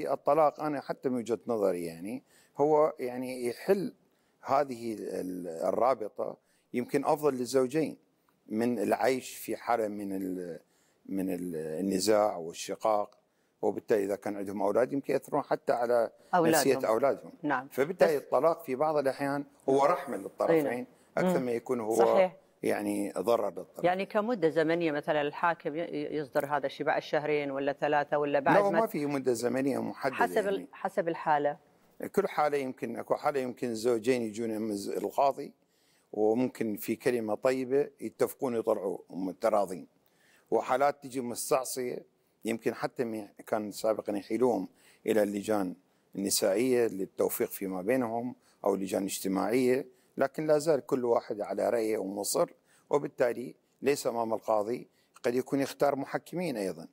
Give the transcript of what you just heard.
الطلاق انا حتى من وجهه نظري يعني هو يعني يحل هذه الرابطه يمكن افضل للزوجين من العيش في حاله من من النزاع والشقاق وبالتالي اذا كان عندهم اولاد يمكن ياثرون حتى على أولادهم. نفسيه اولادهم نعم فبالتالي الطلاق في بعض الاحيان هو رحمه للطرفين نعم. اكثر ما يكون هو صحيح. يعني ضرر للطرف يعني كمده زمنيه مثلا الحاكم يصدر هذا الشيء بعد شهرين ولا ثلاثه ولا بعد لا ما في مده زمنيه محدده حسب يعني. حسب الحاله كل حاله يمكن اكو حاله يمكن الزوجين يجون القاضي وممكن في كلمه طيبه يتفقون يطلعوا متراضين وحالات تجي مستعصيه يمكن حتى كان سابقا يحيلوهم الى اللجان النسائيه للتوفيق فيما بينهم او اللجان الاجتماعيه لكن لا زال كل واحد على رأيه ومصر وبالتالي ليس أمام القاضي قد يكون يختار محكمين أيضا